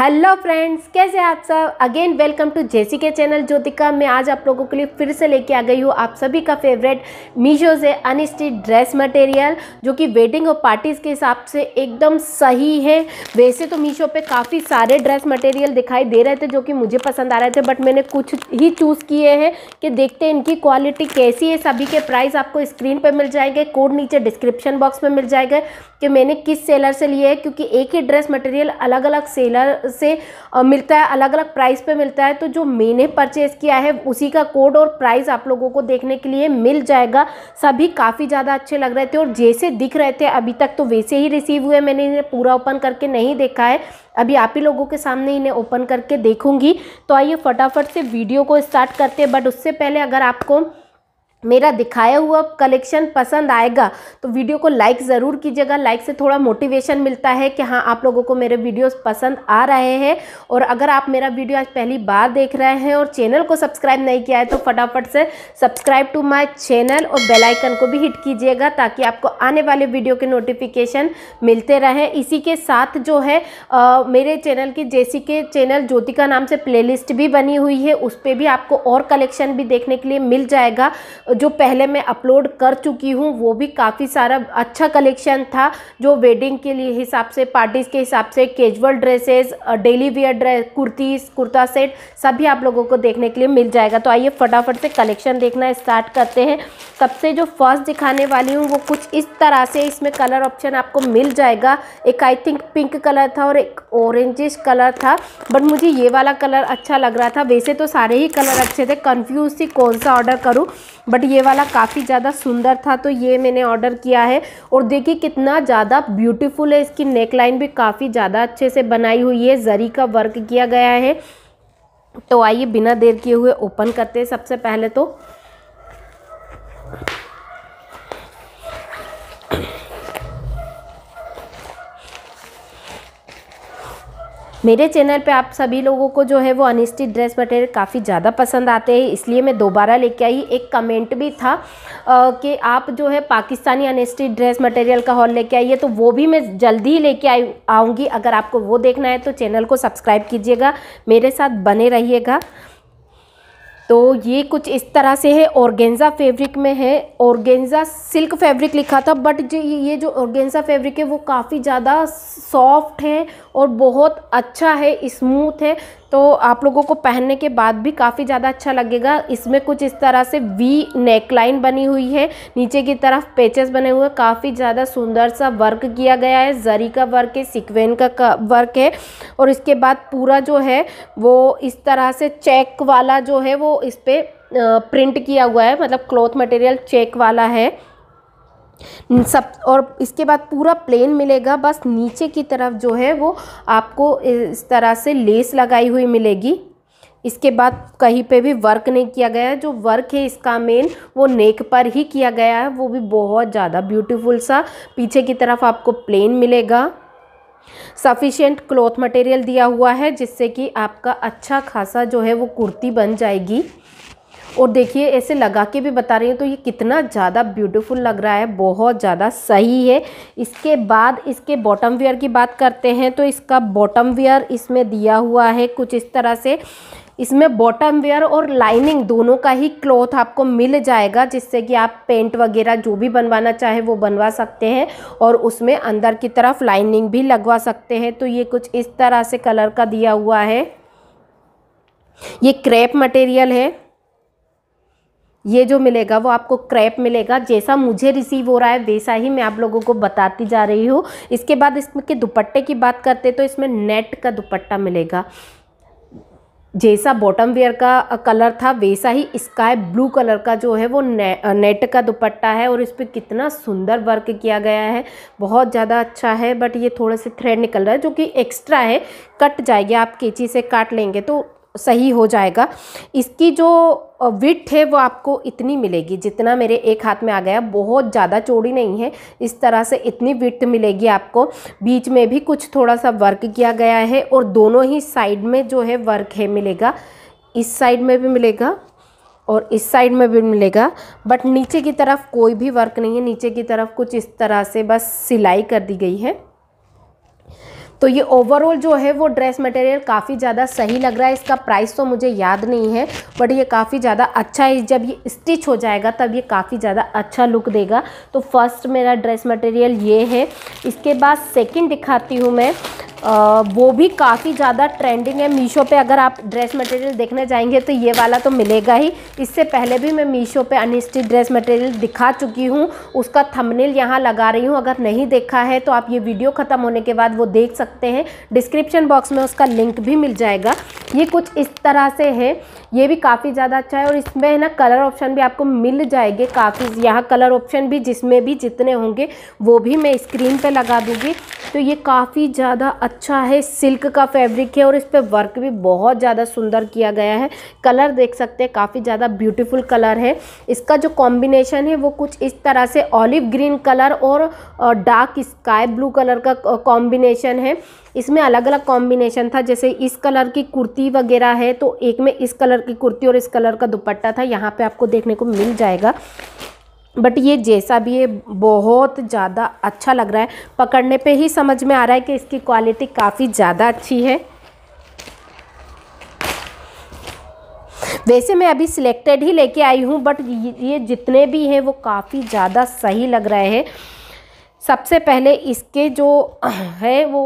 hello friends कैसे आप सब अगेन वेलकम टू जेसी के चैनल ज्योतिका मैं आज आप लोगों के लिए फिर से लेके आ गई हूँ आप सभी का फेवरेट मीशो से अनस्टिच ड्रेस मटेरियल जो कि वेडिंग और पार्टीज़ के हिसाब से एकदम सही है वैसे तो मीशो पे काफ़ी सारे ड्रेस मटेरियल दिखाई दे रहे थे जो कि मुझे पसंद आ रहे थे बट मैंने कुछ ही चूज़ किए हैं कि देखते हैं इनकी क्वालिटी कैसी है सभी के प्राइस आपको स्क्रीन पर मिल जाएंगे कोड नीचे डिस्क्रिप्शन बॉक्स में मिल जाएगा कि मैंने किस सेलर से लिए है क्योंकि एक ही ड्रेस मटेरियल अलग अलग सेलर से मिलता है अलग अलग प्राइस पे मिलता है तो जो मैंने परचेज़ किया है उसी का कोड और प्राइस आप लोगों को देखने के लिए मिल जाएगा सभी काफ़ी ज़्यादा अच्छे लग रहे थे और जैसे दिख रहे थे अभी तक तो वैसे ही रिसीव हुए मैंने इन्हें पूरा ओपन करके नहीं देखा है अभी आप ही लोगों के सामने इन्हें ओपन करके देखूंगी तो आइए फटाफट से वीडियो को स्टार्ट करते हैं बट उससे पहले अगर आपको मेरा दिखाया हुआ कलेक्शन पसंद आएगा तो वीडियो को लाइक ज़रूर कीजिएगा लाइक से थोड़ा मोटिवेशन मिलता है कि हाँ आप लोगों को मेरे वीडियोस पसंद आ रहे हैं और अगर आप मेरा वीडियो आज पहली बार देख रहे हैं और चैनल को सब्सक्राइब नहीं किया है तो फटाफट से सब्सक्राइब टू माय चैनल और बेलाइकन को भी हिट कीजिएगा ताकि आपको आने वाले वीडियो के नोटिफिकेशन मिलते रहें इसी के साथ जो है आ, मेरे चैनल की जैसी के चैनल ज्योतिका नाम से प्ले भी बनी हुई है उस पर भी आपको और कलेक्शन भी देखने के लिए मिल जाएगा जो पहले मैं अपलोड कर चुकी हूँ वो भी काफ़ी सारा अच्छा कलेक्शन था जो वेडिंग के लिए हिसाब से पार्टीज़ के हिसाब से casual dresses daily wear dress kurtis kurta set सभी आप लोगों को देखने के लिए मिल जाएगा तो आइए फटाफट से कलेक्शन देखना स्टार्ट करते हैं सबसे जो फर्स्ट दिखाने वाली हूँ वो कुछ इस तरह से इसमें कलर ऑप्शन आपको मिल जाएगा एक आई थिंक पिंक कलर था और एक ऑरेंजिश कलर था बट मुझे ये वाला कलर अच्छा लग रहा था वैसे तो सारे ही कलर अच्छे थे कन्फ्यूज़ थी कौन सा ऑर्डर करूँ बट बट ये वाला काफ़ी ज़्यादा सुंदर था तो ये मैंने ऑर्डर किया है और देखिए कितना ज़्यादा ब्यूटीफुल है इसकी नेक लाइन भी काफ़ी ज़्यादा अच्छे से बनाई हुई है जरी का वर्क किया गया है तो आइए बिना देर किए हुए ओपन करते हैं सबसे पहले तो मेरे चैनल पे आप सभी लोगों को जो है वो अनिस्टिच ड्रेस मटेरियल काफ़ी ज़्यादा पसंद आते हैं इसलिए मैं दोबारा लेके आई एक कमेंट भी था कि आप जो है पाकिस्तानी अनिस्टिच ड्रेस मटेरियल का हॉल लेके आइए तो वो भी मैं जल्दी ही लेके आई आऊँगी अगर आपको वो देखना है तो चैनल को सब्सक्राइब कीजिएगा मेरे साथ बने रहिएगा तो ये कुछ इस तरह से है ऑर्गेंजा फैब्रिक में है ऑर्गेंजा सिल्क फैब्रिक लिखा था बट जो ये जो ऑर्गेंजा फैब्रिक है वो काफ़ी ज़्यादा सॉफ्ट है और बहुत अच्छा है स्मूथ है तो आप लोगों को पहनने के बाद भी काफ़ी ज़्यादा अच्छा लगेगा इसमें कुछ इस तरह से वी नेकलाइन बनी हुई है नीचे की तरफ पेचेस बने हुए काफ़ी ज़्यादा सुंदर सा वर्क किया गया है जरी का वर्क है सिक्वेन का, का वर्क है और इसके बाद पूरा जो है वो इस तरह से चेक वाला जो है वो इस पर प्रिंट किया हुआ है मतलब क्लॉथ मटेरियल चेक वाला है सब और इसके बाद पूरा प्लेन मिलेगा बस नीचे की तरफ जो है वो आपको इस तरह से लेस लगाई हुई मिलेगी इसके बाद कहीं पे भी वर्क नहीं किया गया है जो वर्क है इसका मेन वो नेक पर ही किया गया है वो भी बहुत ज़्यादा ब्यूटीफुल सा पीछे की तरफ आपको प्लेन मिलेगा सफिशेंट क्लॉथ मटेरियल दिया हुआ है जिससे कि आपका अच्छा खासा जो है वो कुर्ती बन जाएगी और देखिए ऐसे लगा के भी बता रही हूँ तो ये कितना ज़्यादा ब्यूटीफुल लग रहा है बहुत ज़्यादा सही है इसके बाद इसके बॉटम वेयर की बात करते हैं तो इसका बॉटम वेयर इसमें दिया हुआ है कुछ इस तरह से इसमें बॉटम वेयर और लाइनिंग दोनों का ही क्लॉथ आपको मिल जाएगा जिससे कि आप पेंट वगैरह जो भी बनवाना चाहे वो बनवा सकते हैं और उसमें अंदर की तरफ लाइनिंग भी लगवा सकते हैं तो ये कुछ इस तरह से कलर का दिया हुआ है ये क्रेप मटेरियल है ये जो मिलेगा वो आपको क्रैप मिलेगा जैसा मुझे रिसीव हो रहा है वैसा ही मैं आप लोगों को बताती जा रही हूँ इसके बाद इसके दुपट्टे की बात करते तो इसमें नेट का दुपट्टा मिलेगा जैसा बॉटम वेयर का कलर था वैसा ही स्काई ब्लू कलर का जो है वो ने, नेट का दुपट्टा है और इस पर कितना सुंदर वर्क किया गया है बहुत ज़्यादा अच्छा है बट ये थोड़ा से थ्रेड निकल रहा है जो कि एक्स्ट्रा है कट जाएगी आप केची से काट लेंगे तो सही हो जाएगा इसकी जो विथ है वो आपको इतनी मिलेगी जितना मेरे एक हाथ में आ गया बहुत ज़्यादा चौड़ी नहीं है इस तरह से इतनी विथ मिलेगी आपको बीच में भी कुछ थोड़ा सा वर्क किया गया है और दोनों ही साइड में जो है वर्क है मिलेगा इस साइड में भी मिलेगा और इस साइड में भी मिलेगा बट नीचे की तरफ कोई भी वर्क नहीं है नीचे की तरफ कुछ इस तरह से बस सिलाई कर दी गई है तो ये ओवरऑल जो है वो ड्रेस मटेरियल काफ़ी ज़्यादा सही लग रहा है इसका प्राइस तो मुझे याद नहीं है बट ये काफ़ी ज़्यादा अच्छा है जब ये स्टिच हो जाएगा तब ये काफ़ी ज़्यादा अच्छा लुक देगा तो फर्स्ट मेरा ड्रेस मटेरियल ये है इसके बाद सेकंड दिखाती हूँ मैं वो भी काफ़ी ज़्यादा ट्रेंडिंग है मीशो पे अगर आप ड्रेस मटेरियल देखने जाएंगे तो ये वाला तो मिलेगा ही इससे पहले भी मैं मीशो पे अनस्टिच ड्रेस मटेरियल दिखा चुकी हूँ उसका थंबनेल यहाँ लगा रही हूँ अगर नहीं देखा है तो आप ये वीडियो ख़त्म होने के बाद वो देख सकते हैं डिस्क्रिप्शन बॉक्स में उसका लिंक भी मिल जाएगा ये कुछ इस तरह से है ये भी काफ़ी ज़्यादा अच्छा है और इसमें है ना कलर ऑप्शन भी आपको मिल जाएंगे काफ़ी यहाँ कलर ऑप्शन भी जिसमें भी जितने होंगे वो भी मैं स्क्रीन पे लगा दूँगी तो ये काफ़ी ज़्यादा अच्छा है सिल्क का फैब्रिक है और इस पर वर्क भी बहुत ज़्यादा सुंदर किया गया है कलर देख सकते हैं काफ़ी ज़्यादा ब्यूटीफुल कलर है इसका जो कॉम्बिनेशन है वो कुछ इस तरह से ऑलिव ग्रीन कलर और डार्क स्काई ब्लू कलर का कॉम्बिनेशन है इसमें अलग अलग कॉम्बिनेशन था जैसे इस कलर की कुर्ती वगैरह है तो एक में इस कलर कलर की कुर्ती और इस कलर का दुपट्टा था यहाँ पे आपको देखने को मिल जाएगा बट ये जैसा भी है बहुत ज़्यादा अच्छा लग रहा है पकड़ने पे ही समझ में आ रहा है कि इसकी क्वालिटी काफ़ी ज़्यादा अच्छी है वैसे मैं अभी सिलेक्टेड ही लेके आई हूँ बट ये जितने भी हैं वो काफ़ी ज़्यादा सही लग रहे हैं सबसे पहले इसके जो है वो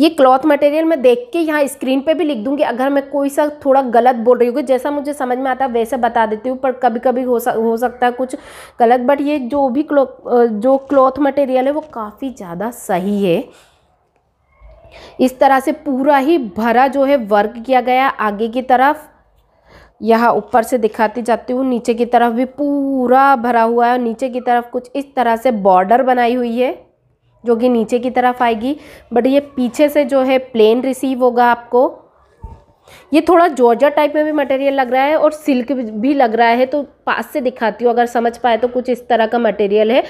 ये क्लॉथ मटेरियल मैं देख के यहाँ स्क्रीन पे भी लिख दूंगी अगर मैं कोई सा थोड़ा गलत बोल रही हूँ जैसा मुझे समझ में आता है वैसा बता देती हूँ पर कभी कभी हो सक हो सकता है कुछ गलत बट ये जो भी क्लो जो क्लॉथ मटेरियल है वो काफ़ी ज़्यादा सही है इस तरह से पूरा ही भरा जो है वर्क किया गया आगे की तरफ यहाँ ऊपर से दिखाती जाती हूँ नीचे की तरफ भी पूरा भरा हुआ है नीचे की तरफ कुछ इस तरह से बॉर्डर बनाई हुई है जो कि नीचे की तरफ आएगी बट ये पीछे से जो है प्लेन रिसीव होगा आपको ये थोड़ा जॉर्जा टाइप में भी मटेरियल लग रहा है और सिल्क भी लग रहा है तो पास से दिखाती हूँ अगर समझ पाए तो कुछ इस तरह का मटेरियल है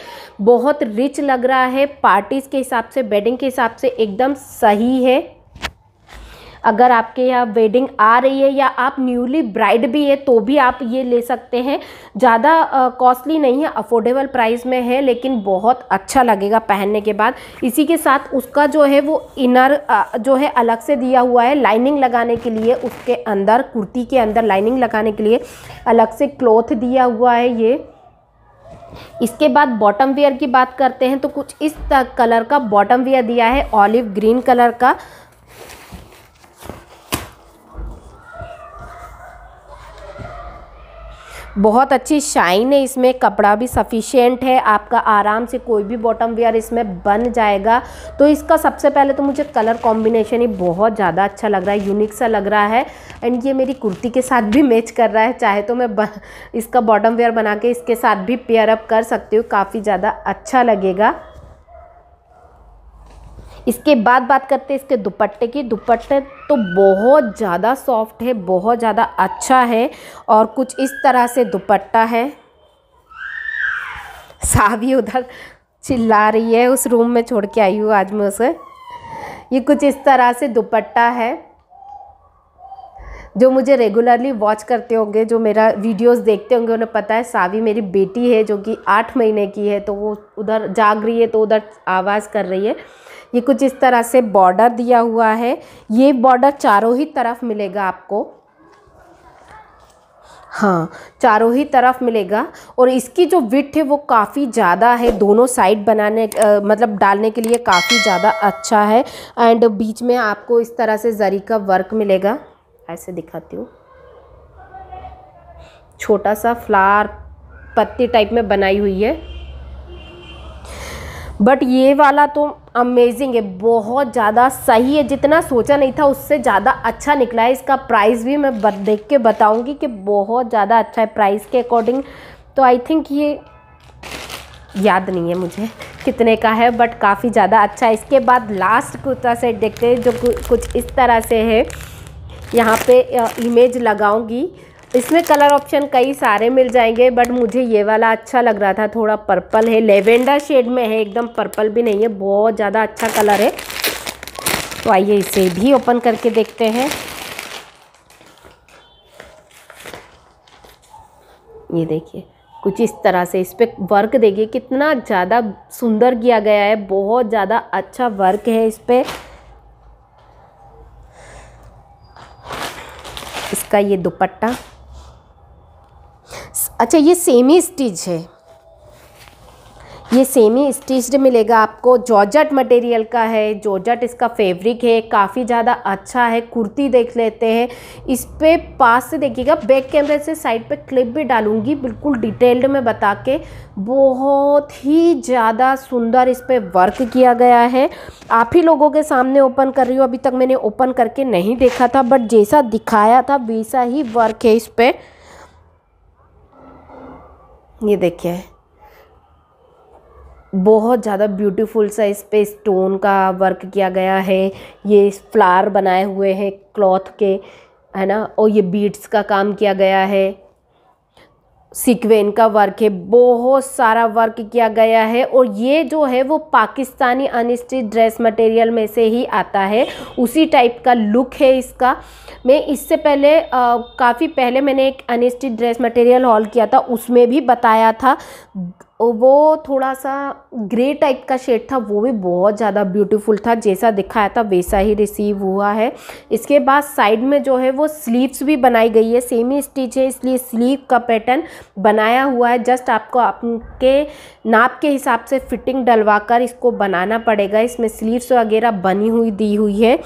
बहुत रिच लग रहा है पार्टीज़ के हिसाब से बेडिंग के हिसाब से एकदम सही है अगर आपके यहाँ वेडिंग आ रही है या आप न्यूली ब्राइड भी है तो भी आप ये ले सकते हैं ज़्यादा कॉस्टली नहीं है अफोर्डेबल प्राइस में है लेकिन बहुत अच्छा लगेगा पहनने के बाद इसी के साथ उसका जो है वो इनर जो है अलग से दिया हुआ है लाइनिंग लगाने के लिए उसके अंदर कुर्ती के अंदर लाइनिंग लगाने के लिए अलग से क्लॉथ दिया हुआ है ये इसके बाद बॉटम वेयर की बात करते हैं तो कुछ इस कलर का बॉटम वेयर दिया है ऑलिव ग्रीन कलर का बहुत अच्छी शाइन है इसमें कपड़ा भी सफिशियंट है आपका आराम से कोई भी बॉटम वेयर इसमें बन जाएगा तो इसका सबसे पहले तो मुझे कलर कॉम्बिनेशन ही बहुत ज़्यादा अच्छा लग रहा है यूनिक सा लग रहा है एंड ये मेरी कुर्ती के साथ भी मैच कर रहा है चाहे तो मैं ब, इसका बॉटम वेयर बना के इसके साथ भी पेयरअप कर सकती हूँ काफ़ी ज़्यादा अच्छा लगेगा इसके बाद बात करते हैं इसके दुपट्टे की दुपट्टे तो बहुत ज़्यादा सॉफ्ट है बहुत ज़्यादा अच्छा है और कुछ इस तरह से दुपट्टा है सावी उधर चिल्ला रही है उस रूम में छोड़ के आई हूँ आज मैं उसे ये कुछ इस तरह से दुपट्टा है जो मुझे रेगुलरली वॉच करते होंगे जो मेरा वीडियोस देखते होंगे उन्हें पता है सावी मेरी बेटी है जो कि आठ महीने की है तो वो उधर जाग रही है तो उधर आवाज़ कर रही है ये कुछ इस तरह से बॉर्डर दिया हुआ है ये बॉर्डर चारों ही तरफ मिलेगा आपको हाँ चारों ही तरफ मिलेगा और इसकी जो विथ है वो काफ़ी ज़्यादा है दोनों साइड बनाने आ, मतलब डालने के लिए काफ़ी ज़्यादा अच्छा है एंड बीच में आपको इस तरह से जरी का वर्क मिलेगा ऐसे दिखाती हूँ छोटा सा फ्लावर पत्ती टाइप में बनाई हुई है बट ये वाला तो अमेजिंग है बहुत ज़्यादा सही है जितना सोचा नहीं था उससे ज़्यादा अच्छा निकला है इसका प्राइस भी मैं देख के बताऊँगी कि बहुत ज़्यादा अच्छा है प्राइस के अकॉर्डिंग तो आई थिंक ये याद नहीं है मुझे कितने का है बट काफ़ी ज़्यादा अच्छा है इसके बाद लास्ट कुर्ता सेट देखते हैं जो कुछ इस तरह से है यहाँ पे इमेज लगाऊंगी इसमें कलर ऑप्शन कई सारे मिल जाएंगे बट मुझे ये वाला अच्छा लग रहा था थोड़ा पर्पल है लेवेंडर शेड में है एकदम पर्पल भी नहीं है बहुत ज़्यादा अच्छा कलर है तो आइए इसे भी ओपन करके देखते हैं ये देखिए कुछ इस तरह से इस पर वर्क देखिए कितना ज़्यादा सुंदर किया गया है बहुत ज़्यादा अच्छा वर्क है इस पर इसका ये दुपट्टा अच्छा ये सेमी स्टिच है ये सेमी स्टिच्ड मिलेगा आपको जॉर्जट मटेरियल का है जॉर्जट इसका फैब्रिक है काफ़ी ज़्यादा अच्छा है कुर्ती देख लेते हैं इस पर पास से देखिएगा बैक कैमरे से साइड पे क्लिप भी डालूंगी बिल्कुल डिटेल्ड में बता के बहुत ही ज़्यादा सुंदर इस पर वर्क किया गया है आप ही लोगों के सामने ओपन कर रही हूँ अभी तक मैंने ओपन करके नहीं देखा था बट जैसा दिखाया था वैसा ही वर्क है इस पर ये देखिए बहुत ज़्यादा ब्यूटीफुल सा इस पे स्टोन का वर्क किया गया है ये फ्लावर बनाए हुए हैं क्लॉथ के है ना और ये बीट्स का काम किया गया है सिक्वेन का वर्क है बहुत सारा वर्क किया गया है और ये जो है वो पाकिस्तानी अनस्टिच ड्रेस मटेरियल में से ही आता है उसी टाइप का लुक है इसका मैं इससे पहले काफ़ी पहले मैंने एक अनस्टिच ड्रेस मटेरियल हॉल किया था उसमें भी बताया था वो थोड़ा सा ग्रे टाइप का शेड था वो भी बहुत ज़्यादा ब्यूटीफुल था जैसा दिखाया था वैसा ही रिसीव हुआ है इसके बाद साइड में जो है वो स्लीव्स भी बनाई गई है सेमी स्टिच है इसलिए स्लीव का पैटर्न बनाया हुआ है जस्ट आपको आपके नाप के हिसाब से फिटिंग डलवा कर इसको बनाना पड़ेगा इसमें स्लीव्स वगैरह बनी हुई दी हुई है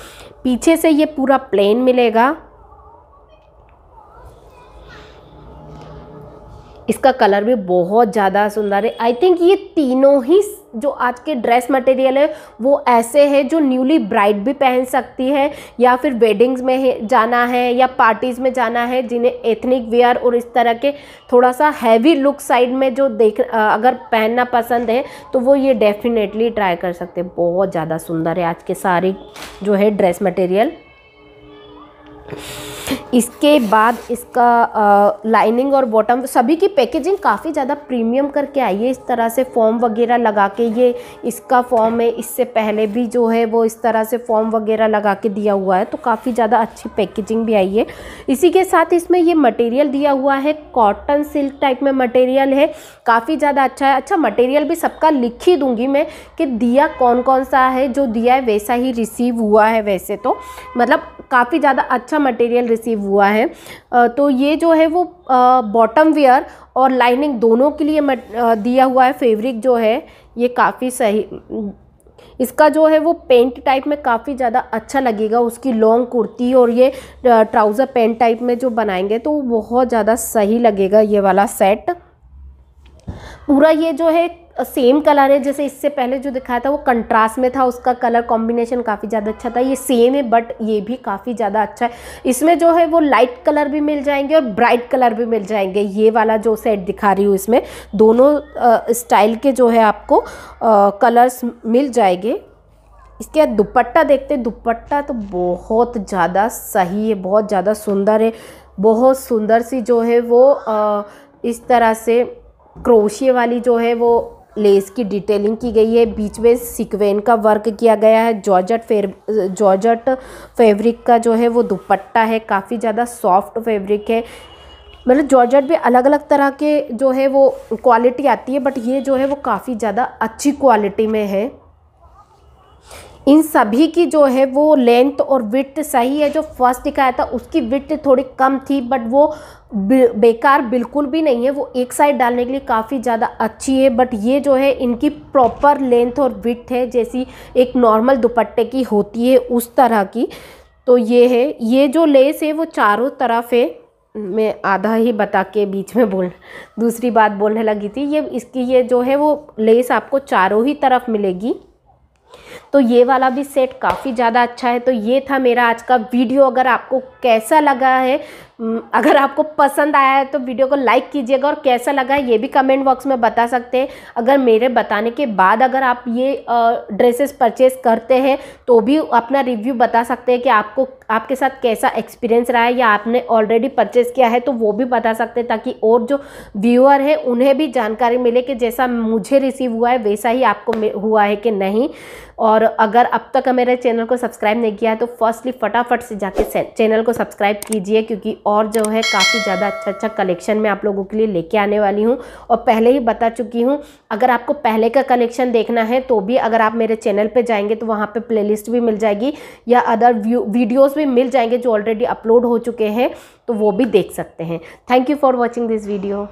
पीछे से ये पूरा प्लेन मिलेगा इसका कलर भी बहुत ज़्यादा सुंदर है आई थिंक ये तीनों ही जो आज के ड्रेस मटेरियल है वो ऐसे हैं जो न्यूली ब्राइड भी पहन सकती है या फिर वेडिंग्स में जाना है या पार्टीज़ में जाना है जिन्हें एथनिक वेयर और इस तरह के थोड़ा सा हैवी लुक साइड में जो देख अगर पहनना पसंद है तो वो ये डेफिनेटली ट्राई कर सकते हैं बहुत ज़्यादा सुंदर है आज के सारी जो है ड्रेस मटेरियल इसके बाद इसका आ, लाइनिंग और बॉटम सभी की पैकेजिंग काफ़ी ज़्यादा प्रीमियम करके आई है इस तरह से फॉर्म वगैरह लगा के ये इसका फॉर्म है इससे पहले भी जो है वो इस तरह से फॉर्म वगैरह लगा के दिया हुआ है तो काफ़ी ज़्यादा अच्छी पैकेजिंग भी आई है इसी के साथ इसमें ये मटेरियल दिया हुआ है कॉटन सिल्क टाइप में मटेरियल है काफ़ी ज़्यादा अच्छा है अच्छा मटेरियल भी सबका लिख ही दूंगी मैं कि दिया कौन कौन सा है जो दिया है वैसा ही रिसीव हुआ है वैसे तो मतलब काफ़ी ज़्यादा अच्छा मटेरियल रिसीव हुआ है तो ये जो है वो बॉटम वेयर और लाइनिंग दोनों के लिए दिया हुआ है फेब्रिक जो है ये काफ़ी सही इसका जो है वो पेंट टाइप में काफ़ी ज़्यादा अच्छा लगेगा उसकी लॉन्ग कुर्ती और ये ट्राउज़र पेंट टाइप में जो बनाएंगे तो बहुत ज़्यादा सही लगेगा ये वाला सेट पूरा ये जो है सेम कलर है जैसे इससे पहले जो दिखाया था वो कंट्रास्ट में था उसका कलर कॉम्बिनेशन काफ़ी ज़्यादा अच्छा था ये सेम है बट ये भी काफ़ी ज़्यादा अच्छा है इसमें जो है वो लाइट कलर भी मिल जाएंगे और ब्राइट कलर भी मिल जाएंगे ये वाला जो सेट दिखा रही हूँ इसमें दोनों स्टाइल के जो है आपको आ, कलर्स मिल जाएंगे इसके बाद दुपट्टा देखते हैं दुपट्टा तो बहुत ज़्यादा सही है बहुत ज़्यादा सुंदर है बहुत सुंदर सी जो है वो आ, इस तरह से क्रोशिए वाली जो है वो लेस की डिटेलिंग की गई है बीच में सिक्वेन का वर्क किया गया है जॉर्जट फेर जॉर्जट फैब्रिक का जो है वो दुपट्टा है काफ़ी ज़्यादा सॉफ्ट फैब्रिक है मतलब जॉर्जट भी अलग अलग तरह के जो है वो क्वालिटी आती है बट ये जो है वो काफ़ी ज़्यादा अच्छी क्वालिटी में है इन सभी की जो है वो लेंथ और विथ सही है जो फर्स्ट दिखाया था उसकी विथ थोड़ी कम थी बट वो बेकार बिल्कुल भी नहीं है वो एक साइड डालने के लिए काफ़ी ज़्यादा अच्छी है बट ये जो है इनकी प्रॉपर लेंथ और विथ है जैसी एक नॉर्मल दुपट्टे की होती है उस तरह की तो ये है ये जो लेस है वो चारों तरफ है मैं आधा ही बता के बीच में बोल दूसरी बात बोलने लगी थी ये इसकी ये जो है वो लेस आपको चारों ही तरफ मिलेगी तो ये वाला भी सेट काफ़ी ज़्यादा अच्छा है तो ये था मेरा आज का वीडियो अगर आपको कैसा लगा है हम्म, अगर आपको पसंद आया है तो वीडियो को लाइक कीजिएगा और कैसा लगा ये भी कमेंट बॉक्स में बता सकते हैं अगर मेरे बताने के बाद अगर आप ये ड्रेसेस परचेस करते हैं तो भी अपना रिव्यू बता सकते हैं कि आपको आपके साथ कैसा एक्सपीरियंस रहा है या आपने ऑलरेडी परचेस किया है तो वो भी बता सकते हैं ताकि और जो व्यूअर है उन्हें भी जानकारी मिले कि जैसा मुझे रिसीव हुआ है वैसा ही आपको हुआ है कि नहीं और अगर अब तक मेरे चैनल को सब्सक्राइब नहीं किया है तो फर्स्टली फटाफट से जाके चैनल को सब्सक्राइब कीजिए क्योंकि और जो है काफ़ी ज़्यादा अच्छा अच्छा कलेक्शन मैं आप लोगों के लिए लेके आने वाली हूँ और पहले ही बता चुकी हूँ अगर आपको पहले का कलेक्शन देखना है तो भी अगर आप मेरे चैनल पर जाएंगे तो वहाँ पर प्लेलिस्ट भी मिल जाएगी या अदर वीडियोज़ भी मिल जाएंगे जो ऑलरेडी अपलोड हो चुके हैं तो वो भी देख सकते हैं thank you for watching this video